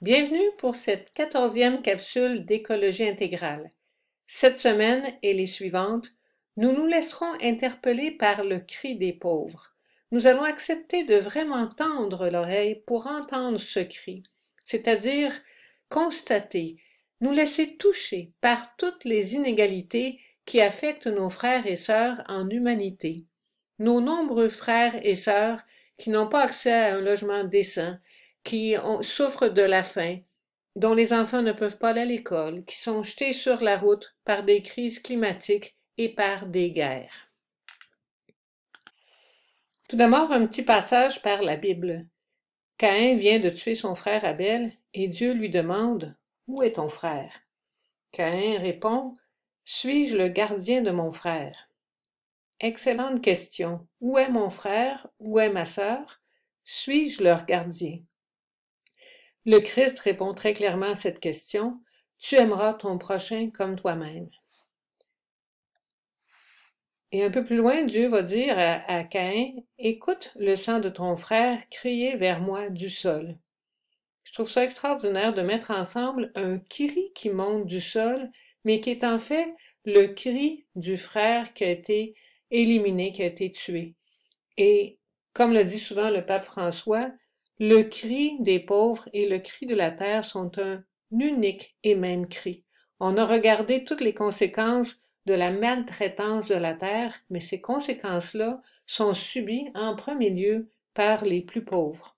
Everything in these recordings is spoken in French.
Bienvenue pour cette quatorzième capsule d'écologie intégrale. Cette semaine et les suivantes, nous nous laisserons interpeller par le cri des pauvres. Nous allons accepter de vraiment tendre l'oreille pour entendre ce cri, c'est-à-dire constater, nous laisser toucher par toutes les inégalités qui affectent nos frères et sœurs en humanité, nos nombreux frères et sœurs qui n'ont pas accès à un logement décent, qui souffrent de la faim, dont les enfants ne peuvent pas aller à l'école, qui sont jetés sur la route par des crises climatiques et par des guerres. Tout d'abord, un petit passage par la Bible. Caïn vient de tuer son frère Abel et Dieu lui demande Où est ton frère Caïn répond Suis-je le gardien de mon frère Excellente question. Où est mon frère Où est ma sœur Suis-je leur gardien le Christ répond très clairement à cette question. Tu aimeras ton prochain comme toi-même. Et un peu plus loin, Dieu va dire à, Caïn, écoute le sang de ton frère crier vers moi du sol. Je trouve ça extraordinaire de mettre ensemble un cri qui monte du sol, mais qui est en fait le cri du frère qui a été éliminé, qui a été tué. Et comme le dit souvent le pape François, le cri des pauvres et le cri de la terre sont un unique et même cri. On a regardé toutes les conséquences de la maltraitance de la terre, mais ces conséquences-là sont subies en premier lieu par les plus pauvres.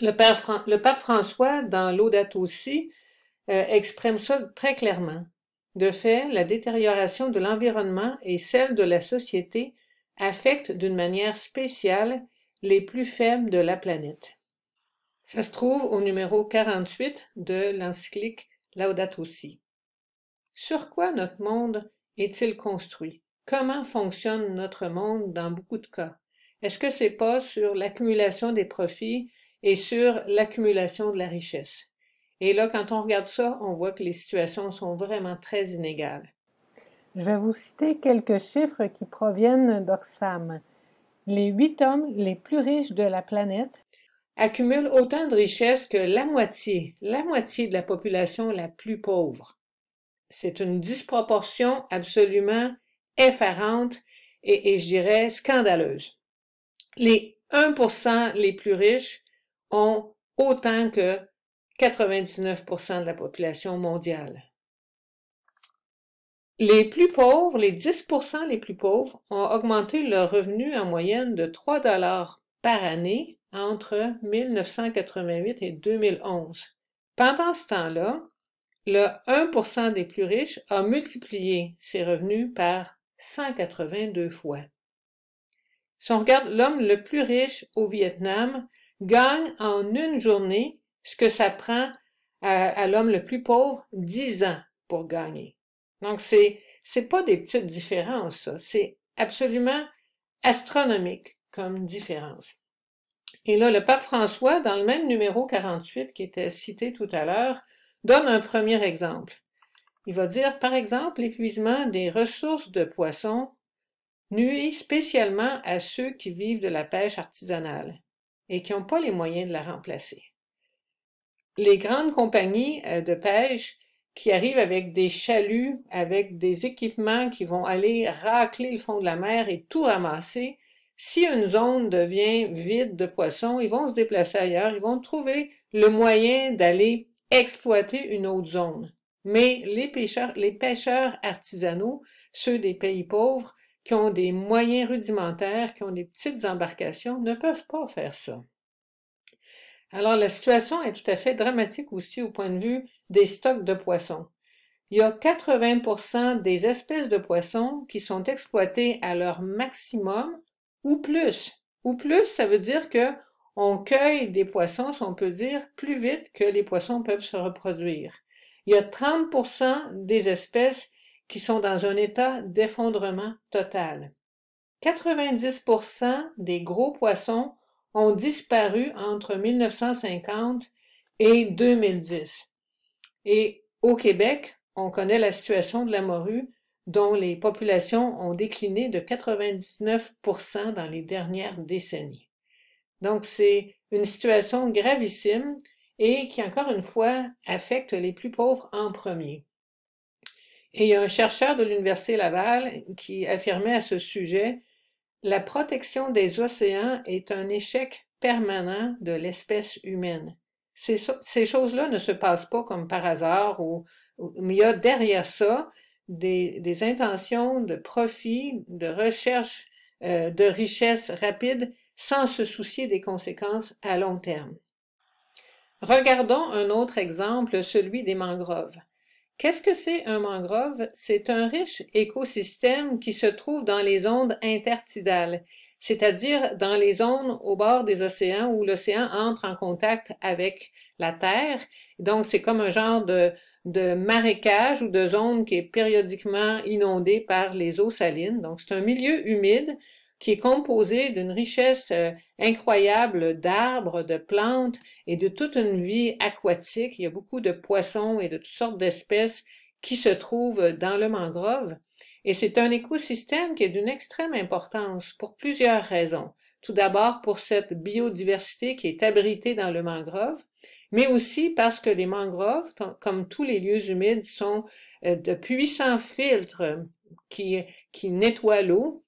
Le, pape François, dans l'Audate aussi, euh, exprime ça très clairement. De fait, la détérioration de l'environnement et celle de la société affectent d'une manière spéciale les plus faibles de la planète. Ça se trouve au numéro 48 de l'encyclique Laudato Si. Sur quoi notre monde est-il construit? Comment fonctionne notre monde dans beaucoup de cas? Est-ce que c'est pas sur l'accumulation des profits et sur l'accumulation de la richesse? Et là, quand on regarde ça, on voit que les situations sont vraiment très inégales. Je vais vous citer quelques chiffres qui proviennent d'Oxfam. Les huit hommes les plus riches de la planète accumulent autant de richesses que la moitié, la moitié de la population la plus pauvre. C'est une disproportion absolument effarante et, et je dirais scandaleuse. Les 1% les plus riches ont autant que 99% de la population mondiale. Les plus pauvres, les 10% les plus pauvres, ont augmenté leur revenu en moyenne de 3 dollars par année entre 1988 et 2011. Pendant ce temps-là, le 1 des plus riches a multiplié ses revenus par 182 fois. Si on regarde l'homme le plus riche au Vietnam, gagne en une journée ce que ça prend euh, à, l'homme le plus pauvre 10 ans pour gagner. Donc, c'est c'est pas des petites différences, ça. C'est absolument astronomique comme différence. Et là, le pape François, dans le même numéro 48 qui était cité tout à l'heure, donne un premier exemple. Il va dire, par exemple, l'épuisement des ressources de poissons nuit spécialement à ceux qui vivent de la pêche artisanale et qui n'ont pas les moyens de la remplacer. Les grandes compagnies euh, de pêche qui arrivent avec des chaluts, avec des équipements qui vont aller racler le fond de la mer et tout ramasser, si une zone devient vide de poissons, ils vont se déplacer ailleurs, ils vont trouver le moyen d'aller exploiter une autre zone. Mais les pêcheurs, les pêcheurs artisanaux, ceux des pays pauvres, qui ont des moyens rudimentaires, qui ont des petites embarcations, ne peuvent pas faire ça. Alors la situation est tout à fait dramatique aussi au point de vue des stocks de poissons. Il y a 80 des espèces de poissons qui sont exploitées à leur maximum ou plus. Ou plus, ça veut dire que on cueille des poissons, si on peut dire, plus vite que les poissons peuvent se reproduire. Il y a 30% des espèces qui sont dans un état d'effondrement total. 90% des gros poissons ont disparu entre 1950 et 2010. Et au Québec, on connaît la situation de la morue dont les populations ont décliné de 99% dans les dernières décennies. Donc c'est une situation gravissime et qui, encore une fois, affecte les plus pauvres en premier. Et il y a un chercheur de l'Université Laval qui affirmait à ce sujet La protection des océans est un échec permanent de l'espèce humaine. Ces, choses-là ne se passent pas comme par hasard, ou, il y a derrière ça des, intentions de profit, de recherche euh, de richesse rapide sans se soucier des conséquences à long terme. Regardons un autre exemple, celui des mangroves. Qu'est-ce que c'est un mangrove? C'est un riche écosystème qui se trouve dans les ondes intertidales c'est-à-dire dans les zones au bord des océans où l'océan entre en contact avec la Terre. Donc, c'est comme un genre de, marécage ou de zone qui est périodiquement inondée par les eaux salines. Donc, c'est un milieu humide qui est composé d'une richesse euh, incroyable d'arbres, de plantes et de toute une vie aquatique. Il y a beaucoup de poissons et de toutes sortes d'espèces qui se trouve dans le mangrove, et c'est un écosystème qui est d'une extrême importance pour plusieurs raisons. Tout d'abord pour cette biodiversité qui est abritée dans le mangrove, mais aussi parce que les mangroves, comme tous les lieux humides, sont euh, de puissants filtres qui, qui nettoient l'eau,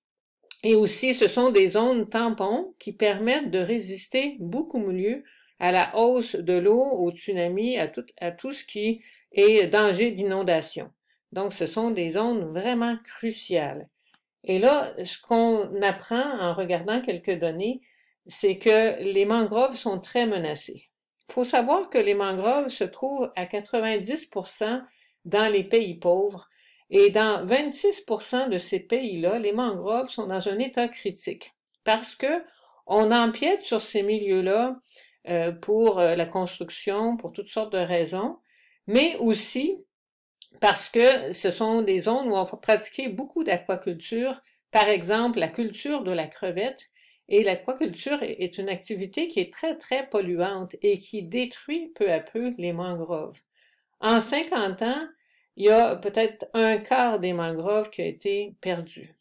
et aussi, ce sont des zones tampons qui permettent de résister beaucoup mieux à la hausse de l'eau, au tsunami, à tout, à tout ce qui est danger d'inondation. Donc, ce sont des zones vraiment cruciales. Et là, ce qu'on apprend en regardant quelques données, c'est que les mangroves sont très menacées. Il faut savoir que les mangroves se trouvent à 90 dans les pays pauvres et dans 26 de ces pays-là, les mangroves sont dans un état critique parce que on empiète sur ces milieux-là euh, pour euh, la construction, pour toutes sortes de raisons, mais aussi parce que ce sont des zones où on va pratiquer beaucoup d'aquaculture, par exemple la culture de la crevette, et l'aquaculture est une activité qui est très, très polluante et qui détruit peu à peu les mangroves. En 50 ans, il y a peut-être un quart des mangroves qui a été perdu.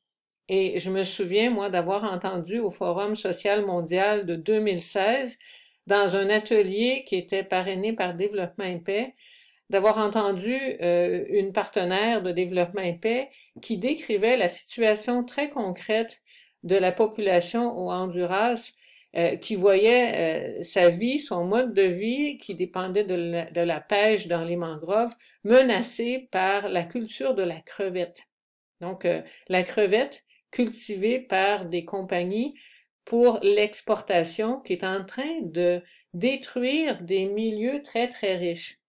Et je me souviens, moi, d'avoir entendu au Forum social mondial de 2016 dans un atelier qui était parrainé par Développement et Paix, d'avoir entendu euh, une partenaire de Développement et Paix qui décrivait la situation très concrète de la population au Honduras euh, qui voyait euh, sa vie, son mode de vie qui dépendait de la, pêche dans les mangroves menacée par la culture de la crevette. Donc la crevette cultivée par des compagnies pour l'exportation qui est en train de détruire des milieux très, très riches.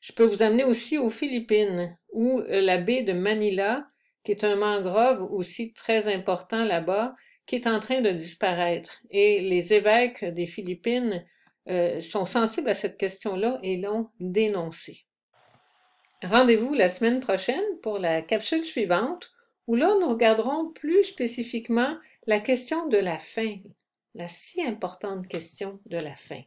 Je peux vous amener aussi aux Philippines, où euh, la baie de Manila, qui est un mangrove aussi très important là-bas, qui est en train de disparaître. Et les évêques des Philippines euh, sont sensibles à cette question-là et l'ont dénoncée. Rendez-vous la semaine prochaine pour la capsule suivante, où là, nous regarderons plus spécifiquement la question de la fin, la si importante question de la fin.